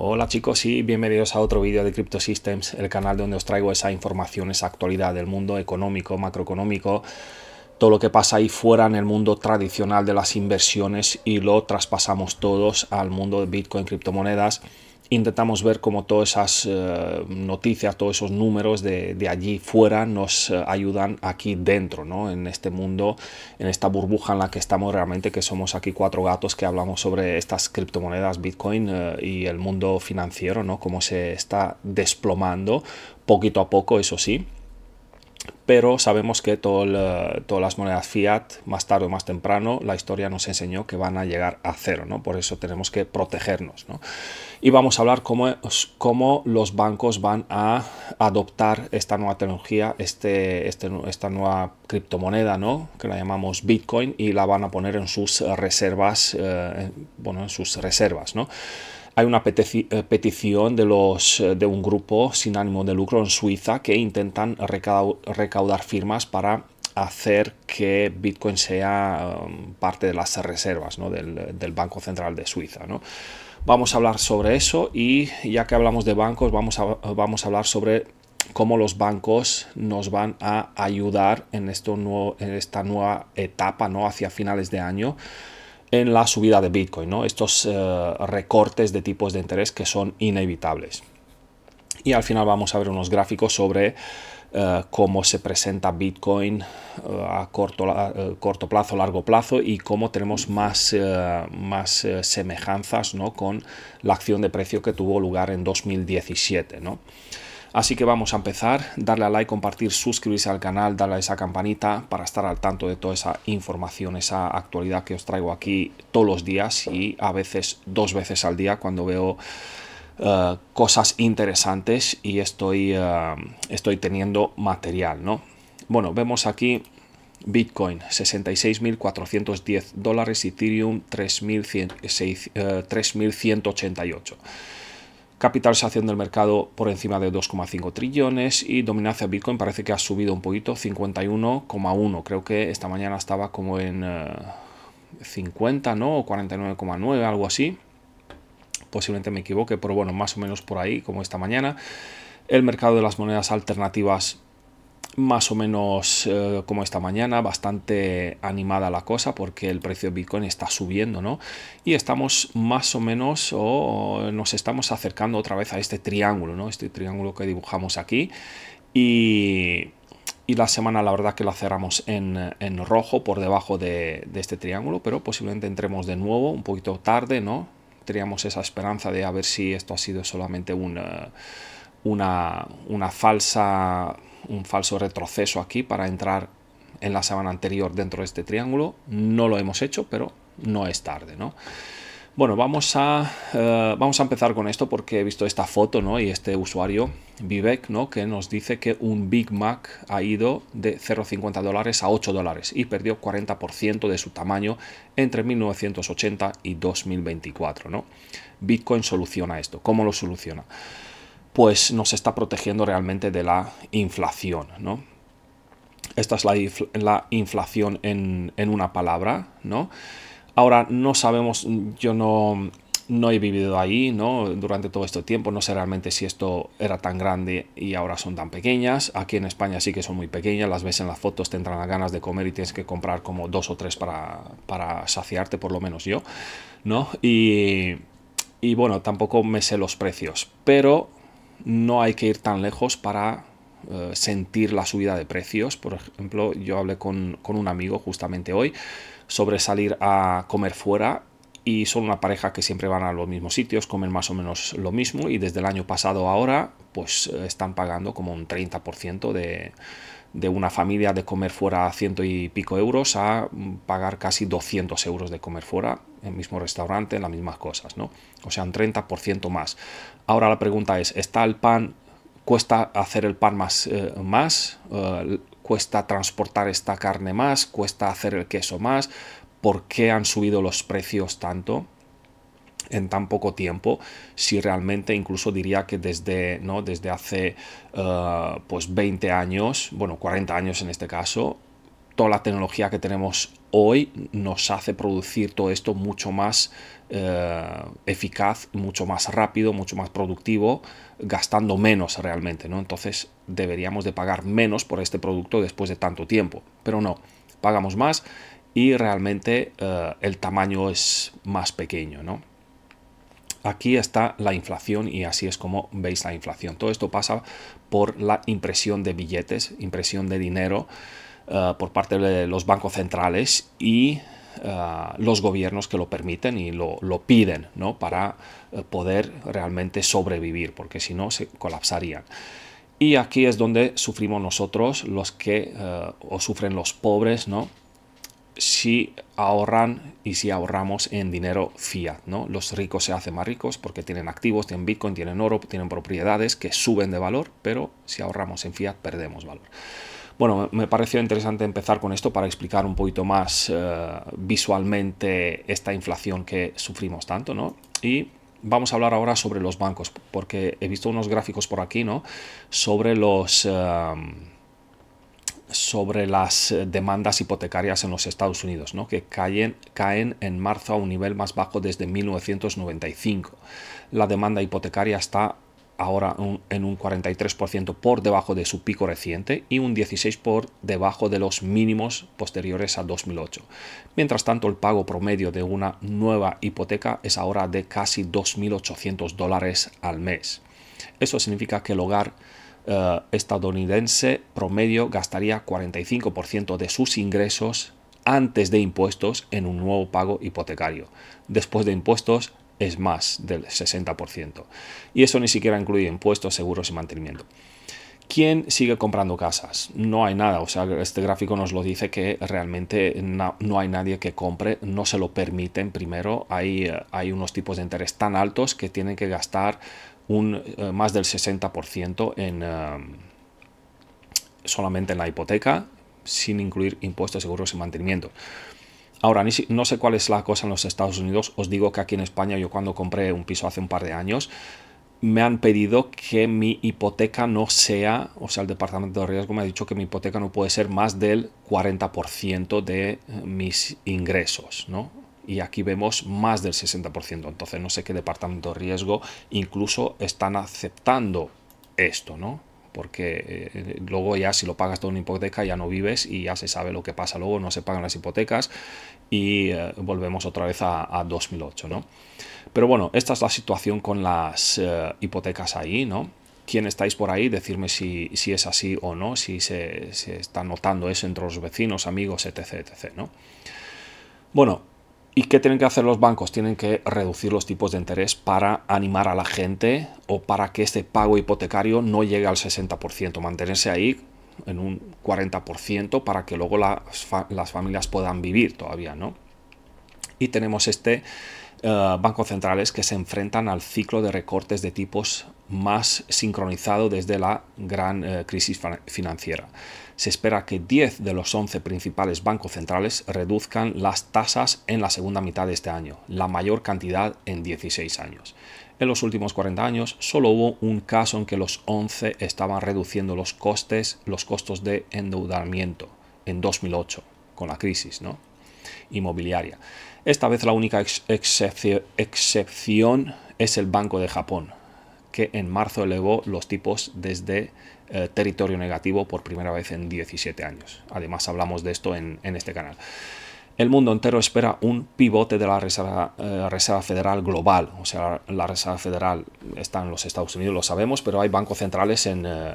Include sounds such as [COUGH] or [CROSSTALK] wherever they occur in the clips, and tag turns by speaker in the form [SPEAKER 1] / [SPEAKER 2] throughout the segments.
[SPEAKER 1] Hola chicos y bienvenidos a otro vídeo de Crypto Systems, el canal donde os traigo esa información, esa actualidad del mundo económico, macroeconómico, todo lo que pasa ahí fuera en el mundo tradicional de las inversiones y lo traspasamos todos al mundo de Bitcoin, criptomonedas intentamos ver cómo todas esas eh, noticias, todos esos números de, allí fuera nos eh, ayudan aquí dentro, ¿no? en este mundo, en esta burbuja en la que estamos realmente, que somos aquí cuatro gatos que hablamos sobre estas criptomonedas, Bitcoin eh, y el mundo financiero, ¿no? cómo se está desplomando poquito a poco, eso sí pero sabemos que todas las monedas fiat, más tarde o más temprano, la historia nos enseñó que van a llegar a cero, ¿no? Por eso tenemos que protegernos, ¿no? Y vamos a hablar cómo, cómo los bancos van a adoptar esta nueva tecnología, este, este esta nueva criptomoneda, ¿no? Que la llamamos Bitcoin y la van a poner en sus reservas, eh, bueno, en sus reservas, ¿no? Hay una eh, petición de, los, eh, de un grupo sin ánimo de lucro en Suiza que intentan recaudar firmas para hacer que Bitcoin sea um, parte de las reservas del, Banco Central de Suiza. Vamos a hablar sobre eso y ya que hablamos de bancos, vamos a, vamos a hablar sobre cómo los bancos nos van a ayudar en, esto en esta nueva etapa ¿no? hacia finales de año en la subida de Bitcoin, estos eh, recortes de tipos de interés que son inevitables. Y al final vamos a ver unos gráficos sobre eh, cómo se presenta Bitcoin eh, a corto, corto plazo, largo plazo y cómo tenemos más, más semejanzas con la acción de precio que tuvo lugar en 2017. ¿no? Así que vamos a empezar, darle a like, compartir, suscribirse al canal, darle a esa campanita para estar al tanto de toda esa información, esa actualidad que os traigo aquí todos los días y a veces dos veces al día cuando veo eh, cosas interesantes y estoy, eh, estoy teniendo material, ¿no? Bueno, vemos aquí Bitcoin 66.410 dólares, Ethereum 3.188 capitalización del mercado por encima de 2,5 trillones y dominancia Bitcoin parece que ha subido un poquito, 51,1, creo que esta mañana estaba como en 50, eh, ¿no? O 49,9, algo así. Posiblemente me equivoque, pero bueno, más o menos por ahí, como esta mañana. El mercado de las monedas alternativas más o menos eh, como esta mañana, bastante animada la cosa porque el precio de Bitcoin está subiendo, ¿no? Y estamos más o menos o nos estamos acercando otra vez a este triángulo, ¿no? Este triángulo que dibujamos aquí y, la semana la verdad que la cerramos en, rojo por debajo de, de este triángulo, pero posiblemente entremos de nuevo un poquito tarde, ¿no? Teníamos esa esperanza de a ver si esto ha sido solamente una... Eh, una, una falsa un falso retroceso aquí para entrar en la semana anterior dentro de este triángulo. No lo hemos hecho, pero no es tarde, ¿no? Bueno, vamos a, eh, vamos a empezar con esto porque he visto esta foto ¿no? y este usuario, Vivek, ¿no? que nos dice que un Big Mac ha ido de 0,50 dólares a 8 dólares y perdió 40% de su tamaño entre 1980 y 2024. ¿no? Bitcoin soluciona esto. ¿Cómo lo soluciona? pues nos está protegiendo realmente de la inflación, ¿no? Esta es la, la inflación en, una palabra, ¿no? Ahora, no sabemos, yo no, no he vivido ahí, ¿no? Durante todo este tiempo, no sé realmente si esto era tan grande y ahora son tan pequeñas. Aquí en España sí que son muy pequeñas, las ves en las fotos, te entran las ganas de comer y tienes que comprar como dos o tres para, para saciarte, por lo menos yo, ¿no? Y, y bueno, tampoco me sé los precios, pero no hay que ir tan lejos para eh, sentir la subida de precios. Por ejemplo, yo hablé con, un amigo justamente hoy sobre salir a comer fuera y son una pareja que siempre van a los mismos sitios, comen más o menos lo mismo y desde el año pasado ahora pues eh, están pagando como un 30% de, de una familia de comer fuera a ciento y pico euros a mm, pagar casi 200 euros de comer fuera, en el mismo restaurante, las mismas cosas, ¿no? O sea, un 30% más. Ahora la pregunta es, ¿está el pan, cuesta hacer el pan más, eh, más? Eh, ¿Cuesta transportar esta carne más? ¿Cuesta hacer el queso más? ¿Por qué han subido los precios tanto? en tan poco tiempo, si realmente incluso diría que desde, ¿no? desde hace eh, pues 20 años, bueno, 40 años en este caso, toda la tecnología que tenemos hoy nos hace producir todo esto mucho más eh, eficaz, mucho más rápido, mucho más productivo, gastando menos realmente, ¿no? Entonces deberíamos de pagar menos por este producto después de tanto tiempo, pero no, pagamos más y realmente eh, el tamaño es más pequeño, ¿no? Aquí está la inflación y así es como veis la inflación. Todo esto pasa por la impresión de billetes, impresión de dinero eh, por parte de los bancos centrales y eh, los gobiernos que lo permiten y lo, piden ¿no? para eh, poder realmente sobrevivir, porque si no se colapsarían. Y aquí es donde sufrimos nosotros, los que, o sufren los pobres, ¿no? si ahorran y si ahorramos en dinero fiat, ¿no? Los ricos se hacen más ricos porque tienen activos, tienen Bitcoin, tienen oro, tienen propiedades que suben de valor, pero si ahorramos en fiat perdemos valor. Bueno, me pareció interesante empezar con esto para explicar un poquito más eh, visualmente esta inflación que sufrimos tanto, ¿no? Y vamos a hablar ahora sobre los bancos, porque he visto unos gráficos por aquí, ¿no? Sobre los... Eh, sobre las eh, demandas hipotecarias en los Estados Unidos, ¿no? que caen, caen en marzo a un nivel más bajo desde 1995. La demanda hipotecaria está ahora en un 43% por debajo de su pico reciente y un 16% por debajo de los mínimos posteriores a 2008. Mientras tanto, el pago promedio de una nueva hipoteca es ahora de casi 2.800 dólares al mes. Eso significa que el hogar eh, estadounidense promedio gastaría 45% de sus ingresos antes de impuestos en un nuevo pago hipotecario. Después de impuestos es más del 60%. Y eso ni siquiera incluye impuestos, seguros y mantenimiento. ¿Quién sigue comprando casas? No hay nada, o sea, este gráfico nos lo dice que realmente no, hay nadie que compre, no se lo permiten primero, hay, eh, hay, unos tipos de interés tan altos que tienen que gastar un, eh, más del 60% en, eh, solamente en la hipoteca, sin incluir impuestos, seguros y mantenimiento. Ahora, no sé cuál es la cosa en los Estados Unidos, os digo que aquí en España yo cuando compré un piso hace un par de años, me han pedido que mi hipoteca no sea, o sea, el departamento de riesgo me ha dicho que mi hipoteca no puede ser más del 40% de eh, mis ingresos, ¿no? y aquí vemos más del 60%. Entonces no sé qué departamento de riesgo incluso están aceptando esto, ¿no? porque eh, luego ya si lo pagas toda una hipoteca ya no vives y ya se sabe lo que pasa luego, no se pagan las hipotecas y eh, volvemos otra vez a, 2008, ¿no? Pero bueno, esta es la situación con las eh, hipotecas ahí, ¿no? ¿Quién estáis por ahí? Decirme si, es así o no, si se, se, está notando eso entre los vecinos, amigos, etc, etc, ¿no? Bueno, ¿Y qué tienen que hacer los bancos? Tienen que reducir los tipos de interés para animar a la gente o para que este pago hipotecario no llegue al 60%, mantenerse ahí en un 40% para que luego las, familias puedan vivir todavía, ¿no? Y tenemos este eh, banco bancos centrales que se enfrentan al ciclo de recortes de tipos más sincronizado desde la gran eh, crisis financiera se espera que 10 de los 11 principales bancos centrales reduzcan las tasas en la segunda mitad de este año, la mayor cantidad en 16 años. En los últimos 40 años solo hubo un caso en que los 11 estaban reduciendo los costes, los costos de endeudamiento en 2008 con la crisis, inmobiliaria. Esta vez la única excepción es el Banco de Japón, que en marzo elevó los tipos desde eh, territorio negativo por primera vez en 17 años. Además hablamos de esto en, este canal. El mundo entero espera un pivote de la eh, Reserva, Federal global. O sea, la Reserva Federal está en los Estados Unidos, lo sabemos, pero hay bancos centrales en, eh,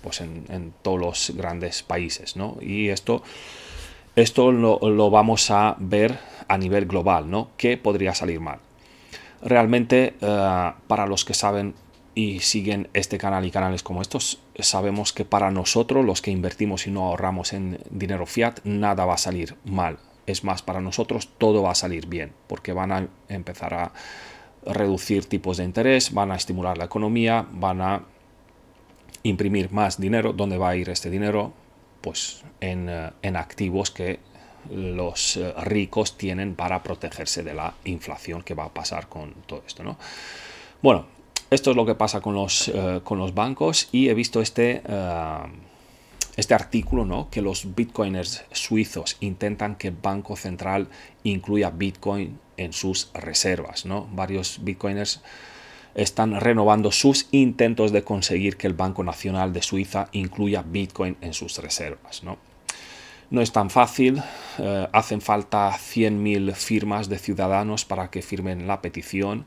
[SPEAKER 1] pues en, todos los grandes países. ¿no? Y esto, esto lo, vamos a ver a nivel global. ¿no? ¿Qué podría salir mal? Realmente, para los que saben y siguen este canal y canales como estos, sabemos que para nosotros, los que invertimos y no ahorramos en dinero fiat, nada va a salir mal. Es más, para nosotros todo va a salir bien, porque van a empezar a reducir tipos de interés, van a estimular la economía, van a imprimir más dinero. ¿Dónde va a ir este dinero? Pues en, eh, activos que los eh, ricos tienen para protegerse de la inflación que va a pasar con todo esto, ¿no? Bueno, esto es lo que pasa con los, eh, con los bancos y he visto este, eh, este artículo, Que los bitcoiners suizos intentan que el Banco Central incluya bitcoin en sus reservas, ¿no? Varios bitcoiners están renovando sus intentos de conseguir que el Banco Nacional de Suiza incluya Bitcoin en sus reservas. No, es tan fácil, eh, hacen falta 100.000 firmas de ciudadanos para que firmen la petición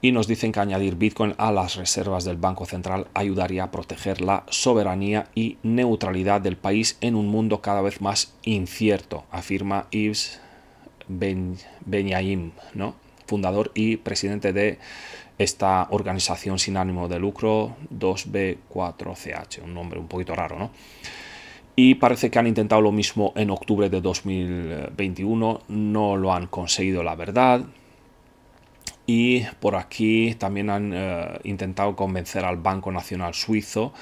[SPEAKER 1] y nos dicen que añadir Bitcoin a las reservas del Banco Central ayudaría a proteger la soberanía y neutralidad del país en un mundo cada vez más incierto, afirma Yves ben Benyaim, ¿no? fundador y presidente de esta organización sin ánimo de lucro 2B4CH, un nombre un poquito raro, ¿no? Y parece que han intentado lo mismo en octubre de 2021, no lo han conseguido, la verdad y por aquí también han eh, intentado convencer al Banco Nacional Suizo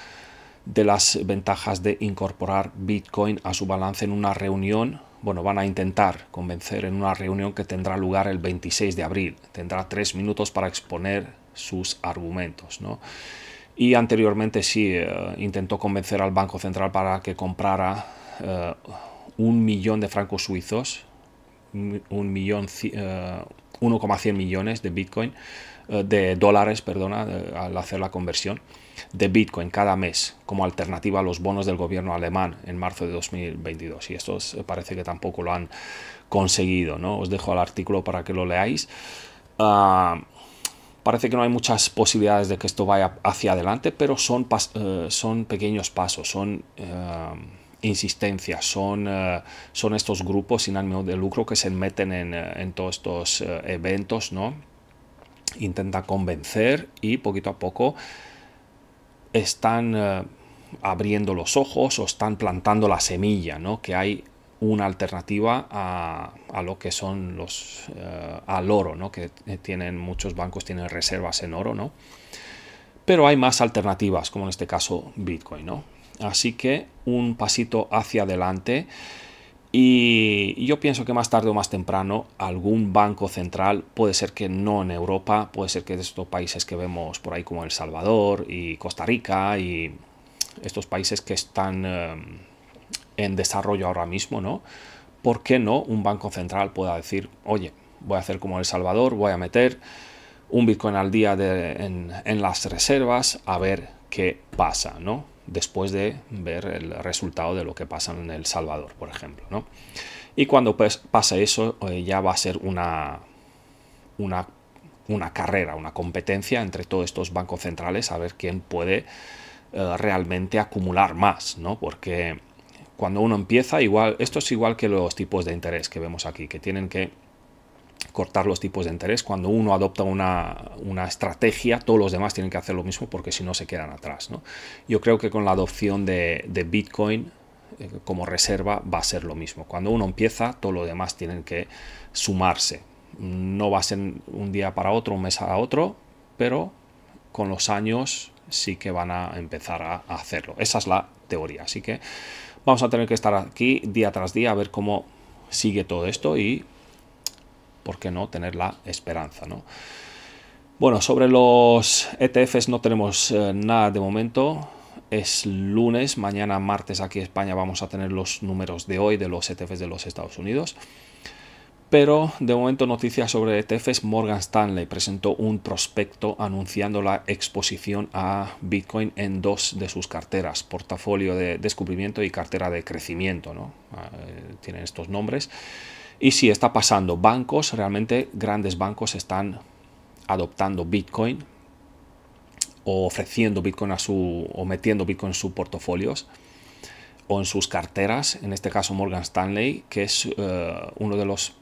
[SPEAKER 1] de las ventajas de incorporar Bitcoin a su balance en una reunión. Bueno, van a intentar convencer en una reunión que tendrá lugar el 26 de abril. Tendrá tres minutos para exponer sus argumentos. Y anteriormente sí, eh, intentó convencer al Banco Central para que comprara eh, un millón de francos suizos, un millón, 1,100 millones de Bitcoin, eh, de dólares, perdona, al hacer la conversión de Bitcoin cada mes como alternativa a los bonos del gobierno alemán en marzo de 2022. Y esto eh, parece que tampoco lo han conseguido. ¿no? Os dejo el artículo para que lo leáis. Ah, parece que no hay muchas posibilidades de que esto vaya hacia adelante, pero son, eh, son pequeños pasos, son insistencia, son, eh, son estos grupos sin ánimo de lucro que se meten en, eh, todos estos eh, eventos, ¿no? Intenta convencer y poquito a poco están abriendo los ojos o están plantando la semilla, Que hay una alternativa a, lo que son los al oro, Que tienen muchos bancos tienen reservas en oro, ¿no? Pero hay más alternativas, como en este caso Bitcoin, ¿no? Así que un pasito hacia adelante. Y yo pienso que más tarde o más temprano algún banco central, puede ser que no en Europa, puede ser que de estos países que vemos por ahí como El Salvador y Costa Rica y estos países que están eh, en desarrollo ahora mismo, ¿no? ¿Por qué no un banco central pueda decir, oye, voy a hacer como El Salvador, voy a meter un Bitcoin al día en las reservas a ver qué pasa, ¿no? después de ver el resultado de lo que pasa en El Salvador, por ejemplo. Y cuando pues pasa eso, eh, ya va a ser una, una, una, carrera, una competencia entre todos estos bancos centrales a ver quién puede eh, realmente acumular más, ¿no? porque cuando uno empieza, igual, esto es igual que los tipos de interés que vemos aquí, que tienen que cortar los tipos de interés. Cuando uno adopta una, una, estrategia, todos los demás tienen que hacer lo mismo porque si no se quedan atrás. ¿no? Yo creo que con la adopción de, Bitcoin eh, como reserva va a ser lo mismo. Cuando uno empieza, todos los demás tienen que sumarse. No va a ser un día para otro, un mes para otro, pero con los años sí que van a empezar a, a hacerlo. Esa es la teoría. Así que vamos a tener que estar aquí día tras día a ver cómo sigue todo esto y ¿por qué no tener la esperanza? Bueno, sobre los ETFs no tenemos eh, nada de momento. Es lunes, mañana martes aquí en España vamos a tener los números de hoy de los ETFs de los Estados Unidos. Pero de momento noticias sobre ETFs, Morgan Stanley presentó un prospecto anunciando la exposición a Bitcoin en dos de sus carteras, portafolio de descubrimiento y cartera de crecimiento, ¿no? Ah, eh, tienen estos nombres. Y sí, está pasando. Bancos, realmente grandes bancos están adoptando Bitcoin o ofreciendo Bitcoin a su, o metiendo Bitcoin en sus portafolios o en sus carteras, en este caso Morgan Stanley, que es eh, uno de los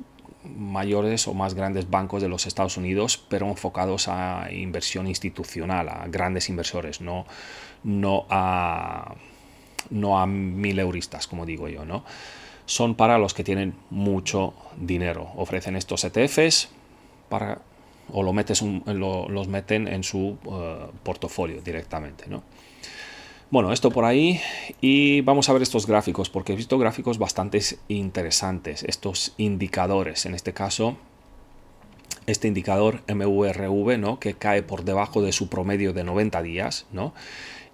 [SPEAKER 1] mayores o más grandes bancos de los Estados Unidos, pero enfocados a inversión institucional, a grandes inversores, no, no a no a mil euristas, como digo yo, ¿no? son para los que tienen mucho dinero. Ofrecen estos ETFs para, o lo metes los meten en su eh, portafolio directamente. Bueno, esto por ahí y vamos a ver estos gráficos porque he visto gráficos bastante interesantes, estos indicadores, en este caso este indicador MVRV, ¿no? que cae por debajo de su promedio de 90 días, ¿no?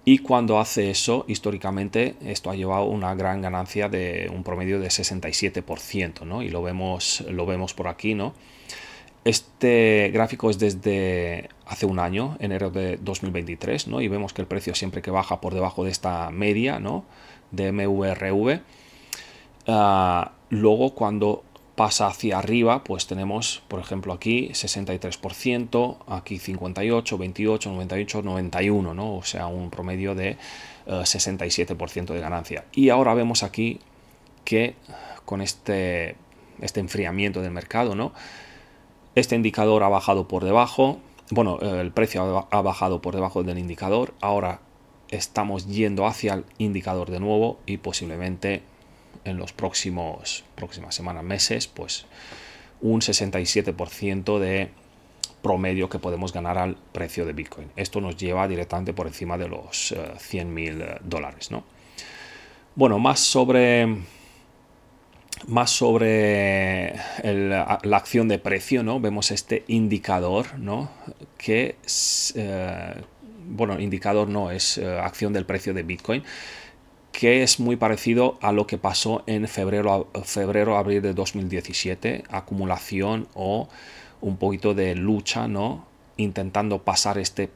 [SPEAKER 1] y cuando hace eso, históricamente, esto ha llevado una gran ganancia de un promedio de 67%, ¿no? Y lo vemos, lo vemos por aquí, ¿no? Este gráfico es desde hace un año, enero de 2023, ¿no? Y vemos que el precio siempre que baja por debajo de esta media, ¿no? De MVRV. Ah, luego, cuando pasa hacia arriba, pues tenemos, por ejemplo, aquí 63%, aquí 58, 28, 98, 91, ¿no? O sea, un promedio de 67% eh, de ganancia. Y ahora vemos aquí que con este, este enfriamiento del mercado, ¿no? Este indicador ha bajado por debajo, bueno, el precio ha bajado por debajo del indicador, ahora estamos yendo hacia el indicador de nuevo y posiblemente en los próximos próximas semanas, meses, pues un 67% de promedio que podemos ganar al precio de Bitcoin. Esto nos lleva directamente por encima de los eh, mil dólares, ¿no? Bueno, más sobre más sobre la acción de precio, ¿no? Vemos este indicador, ¿no? Que, eh, bueno, indicador no, es eh, acción del precio de Bitcoin, que es muy parecido a lo que pasó en febrero, febrero abril de 2017, acumulación o un poquito de lucha, ¿no? Intentando pasar este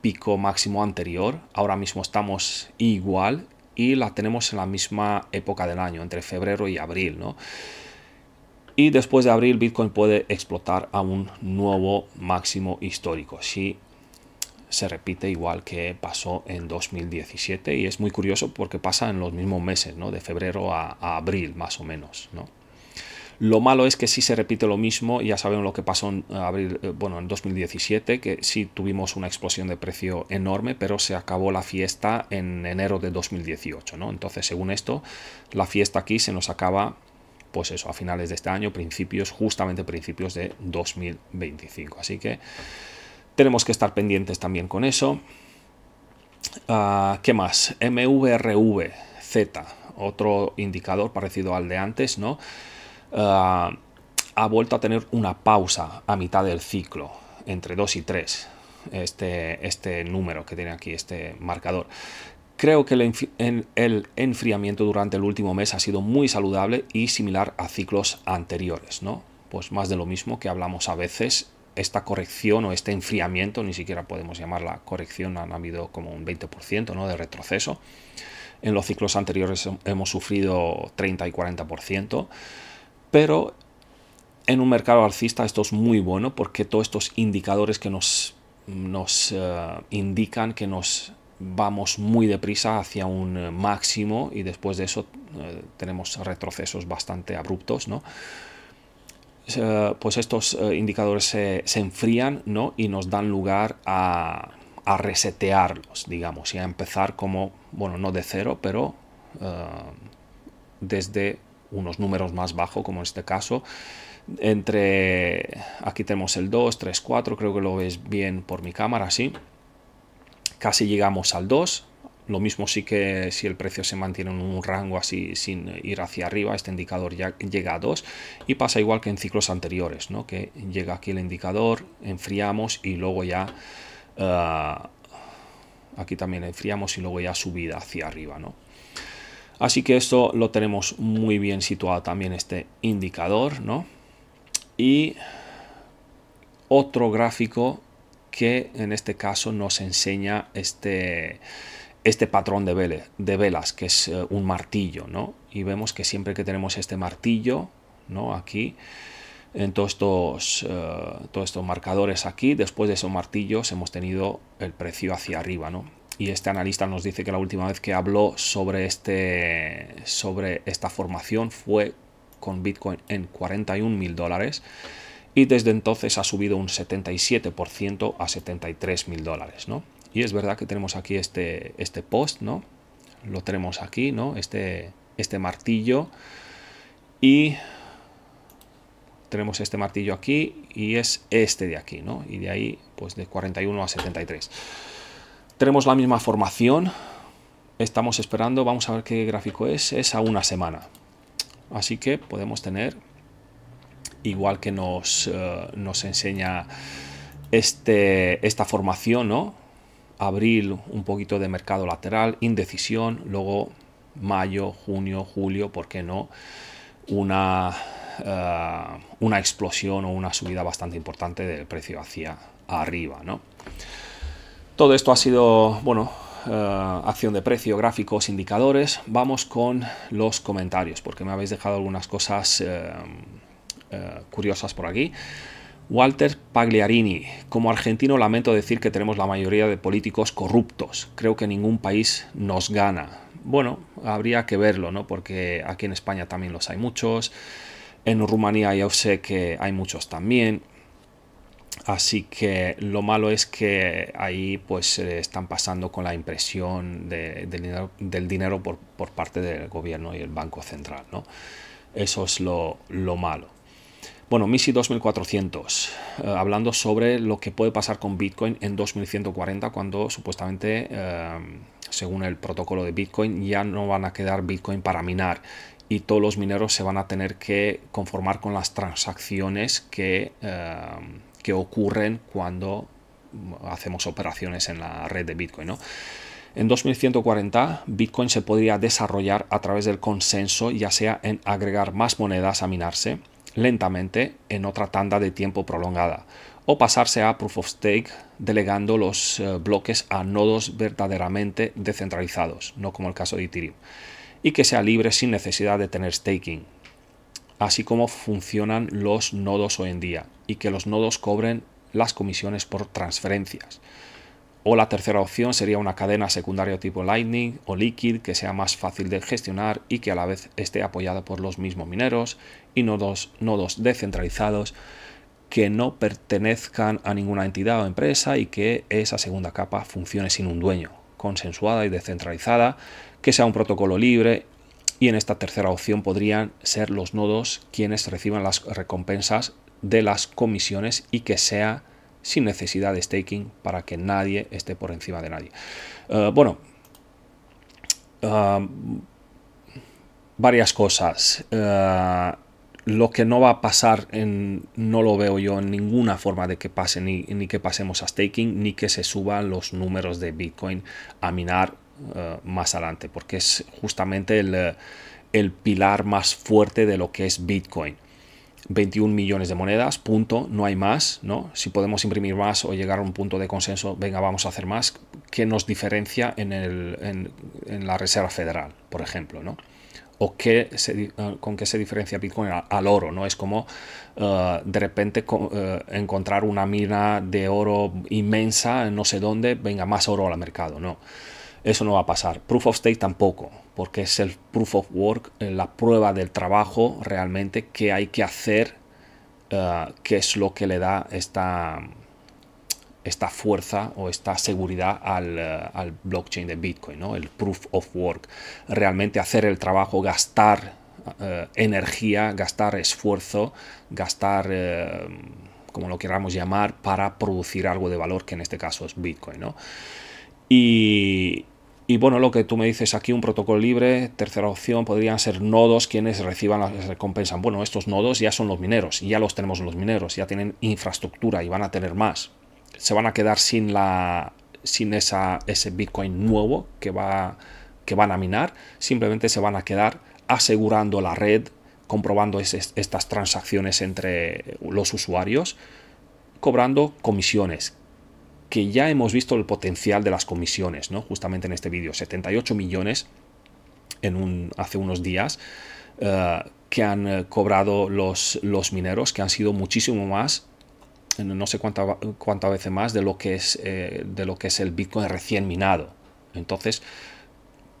[SPEAKER 1] pico máximo anterior. Ahora mismo estamos igual y la tenemos en la misma época del año, entre febrero y abril, ¿no? Y después de abril Bitcoin puede explotar a un nuevo máximo histórico. sí, se repite igual que pasó en 2017 y es muy curioso porque pasa en los mismos meses, ¿no? de febrero a, abril más o menos. ¿no? Lo malo es que si sí se repite lo mismo, ya sabemos lo que pasó en abril, eh, bueno, en 2017, que sí tuvimos una explosión de precio enorme, pero se acabó la fiesta en enero de 2018, ¿no? Entonces, según esto, la fiesta aquí se nos acaba pues eso, a finales de este año, principios, justamente principios de 2025. Así que tenemos que estar pendientes también con eso. Ah, ¿Qué más? MVRVZ, otro indicador parecido al de antes, ¿no? Ah, ha vuelto a tener una pausa a mitad del ciclo, entre 2 y 3, este, este número que tiene aquí, este marcador. Creo que el, el, enfriamiento durante el último mes ha sido muy saludable y similar a ciclos anteriores, ¿no? Pues más de lo mismo que hablamos a veces esta corrección o este enfriamiento, ni siquiera podemos llamarla corrección, han habido como un 20% ¿no? de retroceso. En los ciclos anteriores hemos sufrido 30 y 40%, pero en un mercado alcista esto es muy bueno porque todos estos indicadores que nos, nos eh, indican que nos vamos muy deprisa hacia un máximo y después de eso eh, tenemos retrocesos bastante abruptos, ¿no? Eh, pues estos eh, indicadores se, enfrían ¿no? y nos dan lugar a, resetearlos, digamos, y a empezar como, bueno, no de cero, pero eh, desde unos números más bajos, como en este caso. Entre, aquí tenemos el 2, 3, 4, creo que lo ves bien por mi cámara, sí. Casi llegamos al 2, lo mismo sí que si el precio se mantiene en un rango así sin ir hacia arriba, este indicador ya llega a 2 y pasa igual que en ciclos anteriores, ¿no? que llega aquí el indicador, enfriamos y luego ya... Eh, aquí también enfriamos y luego ya subida hacia arriba, ¿no? Así que esto lo tenemos muy bien situado también este indicador, ¿no? Y otro gráfico que en este caso nos enseña este, este patrón de, vele, de velas, que es eh, un martillo, ¿no? Y vemos que siempre que tenemos este martillo, ¿no? Aquí, en todos estos, eh, todos estos marcadores aquí, después de esos martillos hemos tenido el precio hacia arriba, ¿no? Y este analista nos dice que la última vez que habló sobre, este, sobre esta formación fue con Bitcoin en 41 mil dólares y desde entonces ha subido un 77% a 73 mil dólares, ¿no? Y es verdad que tenemos aquí este, este post, ¿no? Lo tenemos aquí, ¿no? Este, este martillo. Y tenemos este martillo aquí y es este de aquí, ¿no? Y de ahí, pues de 41 a 73. Tenemos la misma formación. Estamos esperando, vamos a ver qué gráfico es, es a una semana. Así que podemos tener, igual que nos, eh, nos enseña este, esta formación, ¿no? abril un poquito de mercado lateral, indecisión, luego mayo, junio, julio, ¿por qué no? Una, eh, una explosión o una subida bastante importante del precio hacia arriba, ¿no? Todo esto ha sido, bueno, eh, acción de precio, gráficos, indicadores. Vamos con los comentarios, porque me habéis dejado algunas cosas eh, curiosas por aquí. Walter Pagliarini. Como argentino lamento decir que tenemos la mayoría de políticos corruptos. Creo que ningún país nos gana. Bueno, habría que verlo, ¿no? Porque aquí en España también los hay muchos. En Rumanía ya sé que hay muchos también. Así que lo malo es que ahí pues eh, están pasando con la impresión del dinero por, parte del gobierno y el Banco Central, ¿no? Eso es lo malo. Bueno, MISI 2400, eh, hablando sobre lo que puede pasar con Bitcoin en 2140 cuando supuestamente, eh, según el protocolo de Bitcoin, ya no van a quedar Bitcoin para minar y todos los mineros se van a tener que conformar con las transacciones que, eh, que ocurren cuando mm, hacemos operaciones en la red de Bitcoin. En 2140, Bitcoin se podría desarrollar a través del consenso, ya sea en agregar más monedas a minarse, lentamente en otra tanda de tiempo prolongada, o pasarse a Proof of Stake delegando los eh, bloques a nodos verdaderamente descentralizados, no como el caso de Ethereum, y que sea libre sin necesidad de tener staking, así como funcionan los nodos hoy en día, y que los nodos cobren las comisiones por transferencias. O la tercera opción sería una cadena secundaria tipo Lightning o Liquid que sea más fácil de gestionar y que a la vez esté apoyada por los mismos mineros y nodos, nodos descentralizados que no pertenezcan a ninguna entidad o empresa y que esa segunda capa funcione sin un dueño, consensuada y descentralizada, que sea un protocolo libre y en esta tercera opción podrían ser los nodos quienes reciban las recompensas de las comisiones y que sea sin necesidad de staking para que nadie esté por encima de nadie. Eh, bueno, eh, varias cosas. Eh, lo que no va a pasar, en, no lo veo yo en ninguna forma de que pase, ni, que pasemos a staking, ni que se suban los números de Bitcoin a minar más adelante, porque es justamente el pilar más fuerte de lo que es Bitcoin. 21 millones de monedas, punto, no hay más, ¿no? Si podemos imprimir más o llegar a un punto de consenso, venga, vamos a hacer más, ¿qué nos diferencia en, la Reserva Federal, por ejemplo, ¿no? o qué ah, con qué se diferencia Bitcoin al, oro, ¿no? Es como ah, de repente ah, encontrar una mina de oro inmensa, no sé dónde, venga más oro al mercado, no. Eso no va a pasar. Proof of stake tampoco porque es el proof of work, eh, la prueba del trabajo realmente que hay que hacer, eh, que es lo que le da esta, esta fuerza o esta seguridad eh, al, blockchain de Bitcoin, ¿no? el proof of work. Realmente hacer el trabajo, gastar energía, gastar esfuerzo, gastar como lo queramos llamar, para producir algo de valor, que en este caso es Bitcoin. Y, y bueno, lo que tú me dices aquí, un protocolo libre, tercera opción, podrían ser nodos quienes reciban las recompensas. Bueno, estos nodos ya son los mineros, ya los tenemos los mineros, ya tienen infraestructura y van a tener más. Se van a quedar sin la sin esa, ese Bitcoin nuevo que, va, que van a minar, simplemente se van a quedar asegurando la red, comprobando estas transacciones entre los usuarios, cobrando comisiones, ya hemos visto el potencial de las comisiones, ¿no? Justamente en este vídeo, 78 millones en un, hace unos días eh, que han eh, cobrado los, los mineros, que han sido muchísimo más no sé cuánta, cuánta veces más de lo que es eh, de lo que es el Bitcoin recién minado. Entonces,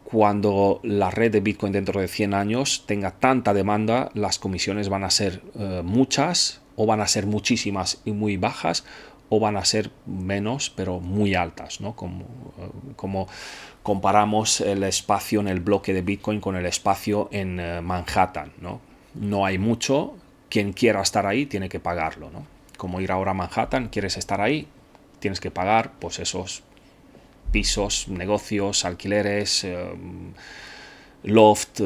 [SPEAKER 1] cuando la red de Bitcoin dentro de 100 años tenga tanta demanda, las comisiones van a ser muchas o van a ser muchísimas y muy bajas o van a ser menos, pero muy altas, Como, eh, como comparamos el espacio en el bloque de Bitcoin con el espacio en eh, Manhattan, ¿no? No hay mucho, quien quiera estar ahí tiene que pagarlo, Como ir ahora a Manhattan, quieres estar ahí, tienes que pagar, pues esos pisos, negocios, alquileres, eh, loft,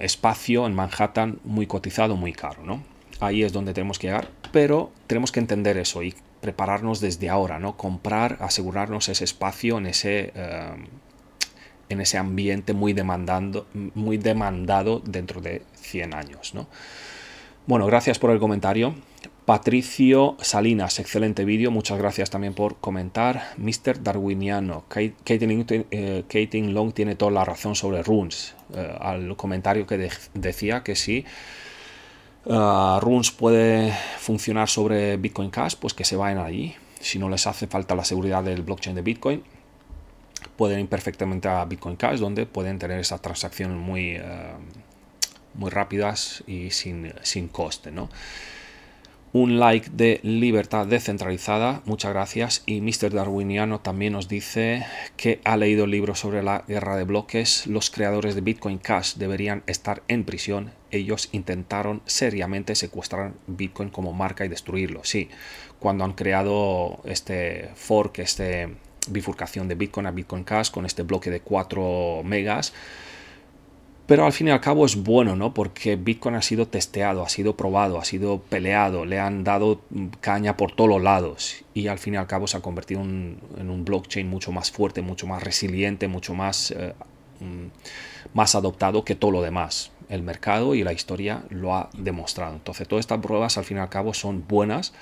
[SPEAKER 1] espacio en Manhattan muy cotizado, muy caro, Ahí es donde tenemos que llegar, pero tenemos que entender eso y prepararnos desde ahora, ¿no? Comprar, asegurarnos ese espacio en ese, eh, en ese ambiente muy, demandando, muy demandado dentro de 100 años, Bueno, gracias por el comentario. Patricio Salinas, excelente vídeo, muchas gracias también por comentar. Mr. Darwiniano, Kating eh, Long tiene toda la razón sobre runes, eh, al comentario que decía que sí Ah, Runes puede funcionar sobre Bitcoin Cash, pues que se vayan allí. Si no les hace falta la seguridad del blockchain de Bitcoin, pueden ir perfectamente a Bitcoin Cash, donde pueden tener esas transacciones muy, ah, muy rápidas y sin, coste. un like de libertad descentralizada, muchas gracias. Y Mr. Darwiniano también nos dice que ha leído el libro sobre la guerra de bloques. Los creadores de Bitcoin Cash deberían estar en prisión ellos intentaron seriamente secuestrar Bitcoin como marca y destruirlo. Sí, cuando han creado este fork, este bifurcación de Bitcoin a Bitcoin Cash con este bloque de 4 megas. Pero al fin y al cabo es bueno, ¿no? Porque Bitcoin ha sido testeado, ha sido probado, ha sido peleado, le han dado caña por todos los lados y al fin y al cabo se ha convertido en un blockchain mucho más fuerte, mucho más resiliente, mucho más, eh, mm, más adoptado que todo lo demás el mercado y la historia lo ha demostrado. Entonces, todas estas pruebas al fin y al cabo son buenas.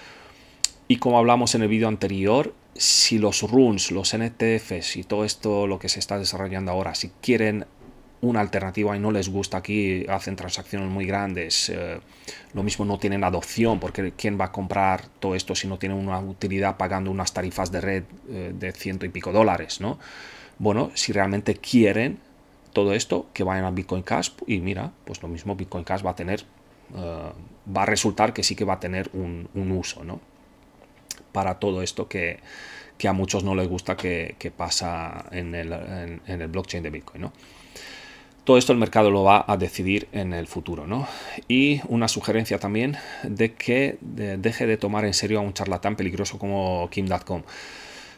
[SPEAKER 1] Y como hablamos en el vídeo anterior, si los runes, los NTFs y todo esto lo que se está desarrollando ahora, si quieren una alternativa y no les gusta aquí, hacen transacciones muy grandes, eh, lo mismo no tienen adopción, porque ¿quién va a comprar todo esto si no tiene una utilidad pagando unas tarifas de red eh, de ciento y pico dólares? ¿no? Bueno, si realmente quieren, todo esto, que vayan a Bitcoin Cash y mira, pues lo mismo Bitcoin Cash va a tener, eh, va a resultar que sí que va a tener un, uso, ¿no? Para todo esto que, a muchos no les gusta que, pasa en el, el, blockchain de Bitcoin, ¿no? Todo esto el mercado lo va a decidir en el futuro, ¿no? Y una sugerencia también de que deje de tomar en serio a un charlatán peligroso como Kim.com.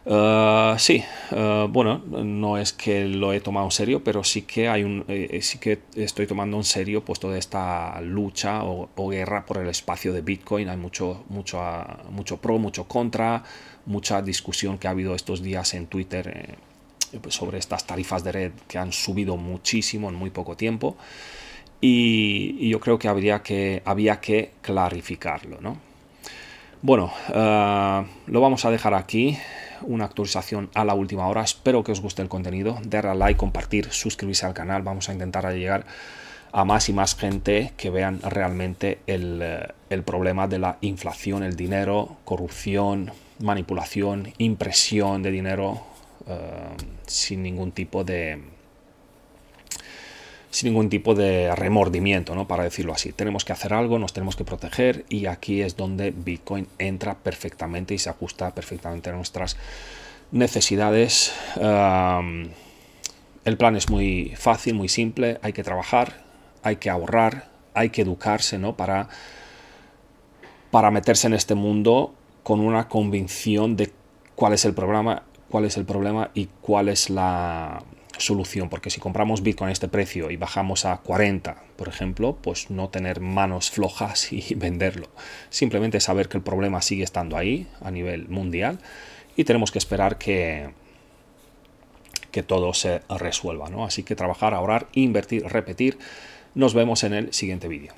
[SPEAKER 1] Ah, sí, ah, bueno, no es que lo he tomado en serio, pero sí que hay un, eh, eh, sí que estoy tomando en serio pues, toda esta lucha o, guerra por el espacio de Bitcoin. Hay mucho, mucho, ah, mucho pro, mucho contra, mucha discusión que ha habido estos días en Twitter eh, pues, sobre estas tarifas de red que han subido muchísimo en muy poco tiempo. Y, yo creo que habría que había que clarificarlo, Bueno, lo vamos a dejar aquí una actualización a la última hora. Espero que os guste el contenido. Darle a like, compartir, suscribirse al canal. Vamos a intentar llegar a más y más gente que vean realmente el, eh, problema de la inflación, el dinero, corrupción, manipulación, impresión de dinero eh, sin ningún tipo de, sin ningún tipo de remordimiento, ¿no? Para decirlo así. Tenemos que hacer algo, nos tenemos que proteger y aquí es donde Bitcoin entra perfectamente y se ajusta perfectamente a nuestras necesidades. el plan es muy fácil, muy simple. Hay que trabajar, hay que ahorrar, hay que educarse, ¿no? Para, para meterse en este mundo con una convicción de cuál es el programa, cuál es el problema y cuál es la, solución, porque si compramos Bitcoin a este precio y bajamos a 40, por ejemplo, pues no tener manos flojas [LAUGHS] y venderlo. Simplemente saber que el problema sigue estando ahí a nivel mundial y tenemos que esperar que, que todo se resuelva. Así que trabajar, ahorrar, invertir, repetir. Nos vemos en el siguiente vídeo.